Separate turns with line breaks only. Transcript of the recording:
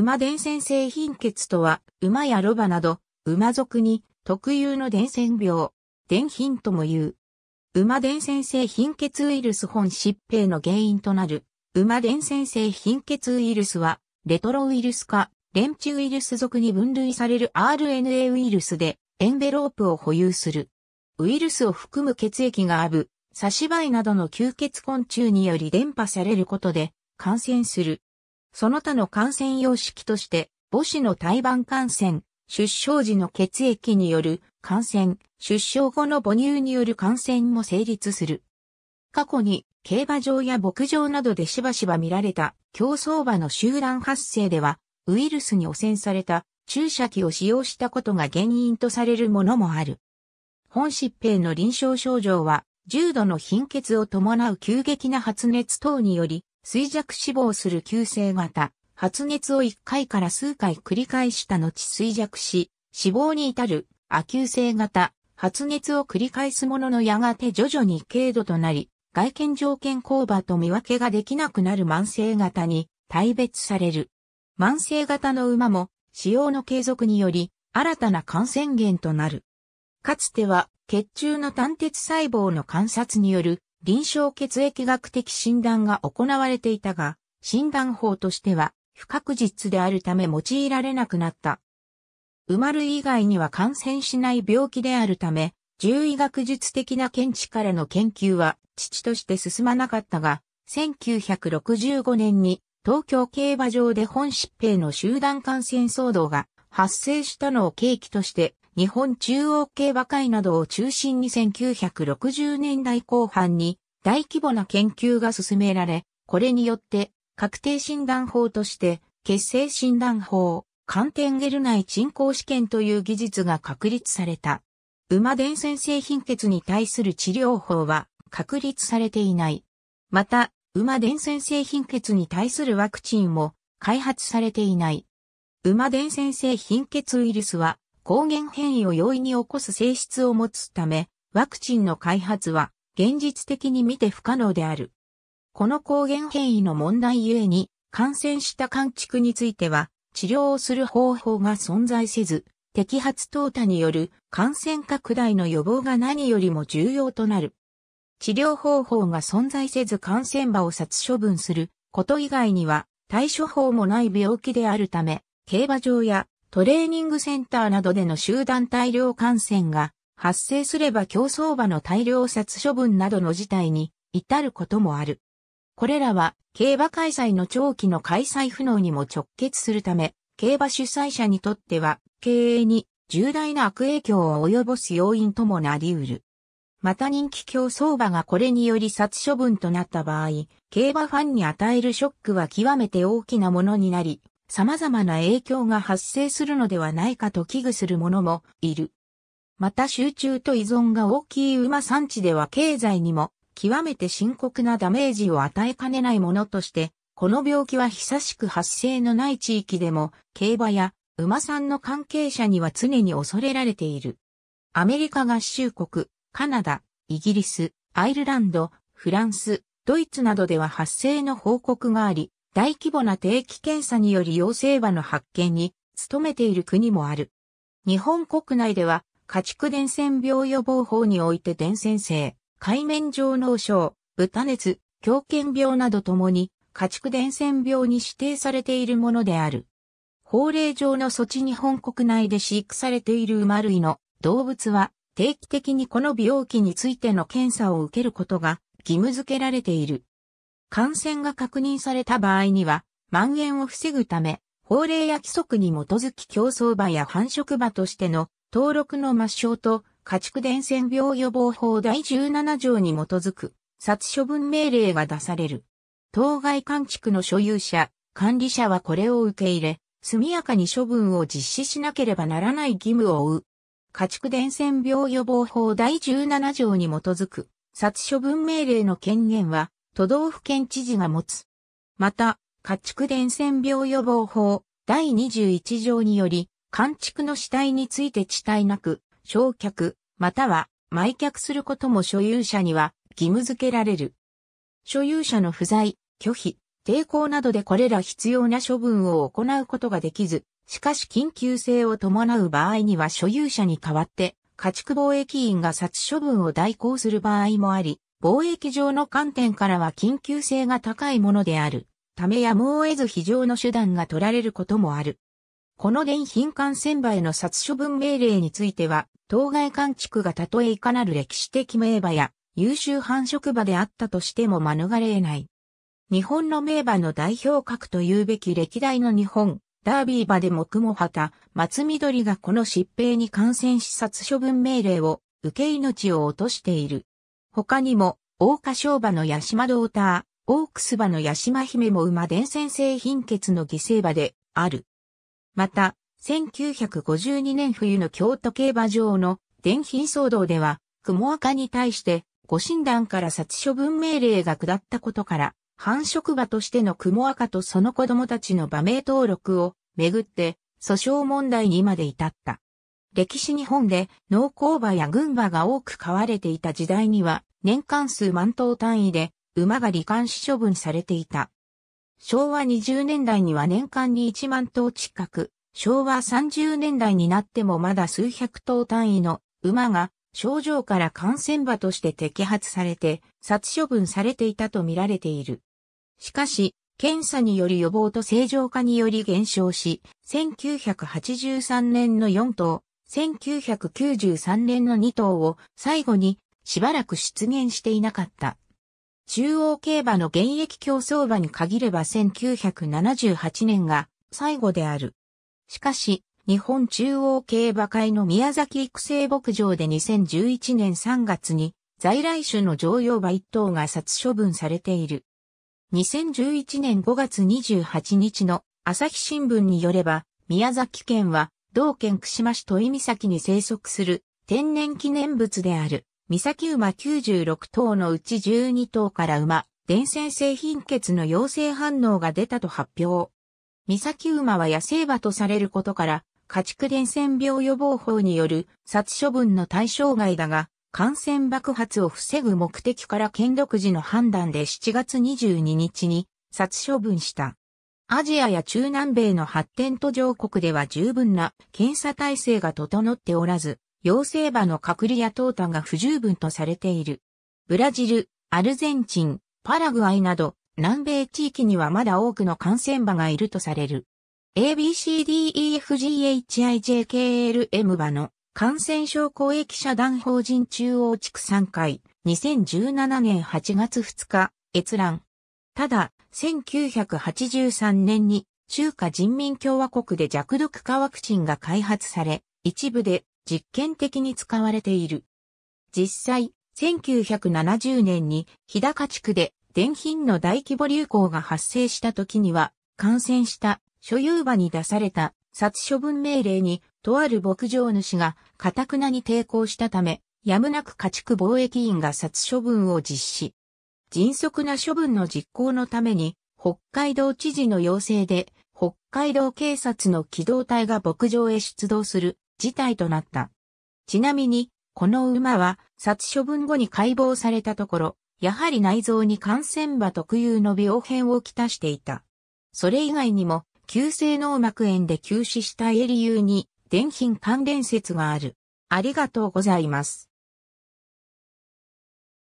馬伝染性貧血とは、馬やロバなど、馬族に特有の伝染病、伝貧とも言う。馬伝染性貧血ウイルス本疾病の原因となる、馬伝染性貧血ウイルスは、レトロウイルス化、レンチウイルス属に分類される RNA ウイルスで、エンベロープを保有する。ウイルスを含む血液がアブ、差し灰などの吸血昆虫により伝播されることで、感染する。その他の感染様式として、母子の胎盤感染、出生時の血液による感染、出生後の母乳による感染も成立する。過去に競馬場や牧場などでしばしば見られた競走馬の集団発生では、ウイルスに汚染された注射器を使用したことが原因とされるものもある。本疾病の臨床症状は、重度の貧血を伴う急激な発熱等により、衰弱死亡する急性型、発熱を1回から数回繰り返した後衰弱し、死亡に至る、亜急性型、発熱を繰り返すもののやがて徐々に軽度となり、外見条件工場と見分けができなくなる慢性型に大別される。慢性型の馬も使用の継続により新たな感染源となる。かつては血中の単鉄細胞の観察による臨床血液学的診断が行われていたが、診断法としては不確実であるため用いられなくなった。生まる以外には感染しない病気であるため、獣医学術的な見地からの研究は父として進まなかったが、1965年に東京競馬場で本疾病の集団感染騒動が発生したのを契機として日本中央競馬会などを中心に1960年代後半に大規模な研究が進められ、これによって確定診断法として血清診断法、寒天ゲル内人行試験という技術が確立された。馬伝染性貧血に対する治療法は確立されていない。また、馬伝染性貧血に対するワクチンも開発されていない。馬伝染性貧血ウイルスは抗原変異を容易に起こす性質を持つため、ワクチンの開発は現実的に見て不可能である。この抗原変異の問題ゆえに、感染した患畜については、治療をする方法が存在せず、摘発淘汰による感染拡大の予防が何よりも重要となる。治療方法が存在せず感染場を殺処分すること以外には対処法もない病気であるため、競馬場やトレーニングセンターなどでの集団大量感染が発生すれば競走馬の大量殺処分などの事態に至ることもある。これらは競馬開催の長期の開催不能にも直結するため、競馬主催者にとっては経営に重大な悪影響を及ぼす要因ともなり得る。また人気競走馬がこれにより殺処分となった場合、競馬ファンに与えるショックは極めて大きなものになり、様々な影響が発生するのではないかと危惧する者もいる。また集中と依存が大きい馬産地では経済にも極めて深刻なダメージを与えかねないものとして、この病気は久しく発生のない地域でも競馬や馬さんの関係者には常に恐れられている。アメリカ合衆国、カナダ、イギリス、アイルランド、フランス、ドイツなどでは発生の報告があり、大規模な定期検査により陽性馬の発見に努めている国もある。日本国内では、家畜伝染病予防法において伝染性、海面上脳症、豚熱、狂犬病などともに、家畜伝染病に指定されているものである。法令上の措置日本国内で飼育されている馬類の動物は、定期的にこの病気についての検査を受けることが義務付けられている。感染が確認された場合には、蔓延を防ぐため、法令や規則に基づき競争場や繁殖場としての登録の抹消と家畜伝染病予防法第17条に基づく殺処分命令が出される。当該管畜の所有者、管理者はこれを受け入れ、速やかに処分を実施しなければならない義務を負う。家畜伝染病予防法第17条に基づく殺処分命令の権限は都道府県知事が持つ。また、家畜伝染病予防法第21条により、完畜の死体について地体なく、焼却、または埋却することも所有者には義務付けられる。所有者の不在、拒否、抵抗などでこれら必要な処分を行うことができず、しかし緊急性を伴う場合には所有者に代わって家畜貿易員が殺処分を代行する場合もあり、貿易上の観点からは緊急性が高いものである。ためやむを得ず非常の手段が取られることもある。この電品艦船場への殺処分命令については、当該艦区がたとえいかなる歴史的名馬や優秀繁殖場であったとしても免れ得ない。日本の名馬の代表格というべき歴代の日本、ダービー馬でも雲旗、松緑がこの疾病に感染し殺処分命令を受け命を落としている。他にも、大花商馬の八島ドーター、オークス馬の八島姫も馬伝染性貧血の犠牲馬である。また、1952年冬の京都競馬場の伝品騒動では、雲赤に対して、ご診断から殺処分命令が下ったことから、繁殖馬としての雲赤とその子供たちの馬名登録をめぐって訴訟問題にまで至った。歴史日本で農耕馬や軍馬が多く飼われていた時代には、年間数万頭単位で馬が罹患し処分されていた。昭和20年代には年間に1万頭近く、昭和30年代になってもまだ数百頭単位の馬が症状から感染馬として摘発されて殺処分されていたと見られている。しかし、検査により予防と正常化により減少し、1983年の4頭、1993年の2頭を最後にしばらく出現していなかった。中央競馬の現役競走馬に限れば1978年が最後である。しかし、日本中央競馬会の宮崎育成牧場で2011年3月に在来種の常用馬1頭が殺処分されている。2011年5月28日の朝日新聞によれば、宮崎県は同県串間市戸井岬に生息する天然記念物である、岬馬96頭のうち12頭から馬、伝染性貧血の陽性反応が出たと発表。岬馬は野生馬とされることから、家畜伝染病予防法による殺処分の対象外だが、感染爆発を防ぐ目的から県独自の判断で7月22日に殺処分した。アジアや中南米の発展途上国では十分な検査体制が整っておらず、陽性場の隔離や淘汰が不十分とされている。ブラジル、アルゼンチン、パラグアイなど、南米地域にはまだ多くの感染場がいるとされる。ABCDEFGHIJKLM 場の感染症公益社団法人中央地区3回、2017年8月2日、閲覧。ただ、1983年に中華人民共和国で弱毒化ワクチンが開発され、一部で実験的に使われている。実際、1970年に日高地区で電品の大規模流行が発生した時には、感染した所有場に出された殺処分命令に、とある牧場主が堅くなに抵抗したため、やむなく家畜貿易員が殺処分を実施。迅速な処分の実行のために、北海道知事の要請で、北海道警察の機動隊が牧場へ出動する事態となった。ちなみに、この馬は殺処分後に解剖されたところ、やはり内臓に感染馬特有の病変をきたしていた。それ以外にも、急性脳膜炎で急死したエリ由に、電品関連説がある。ありがとうございます。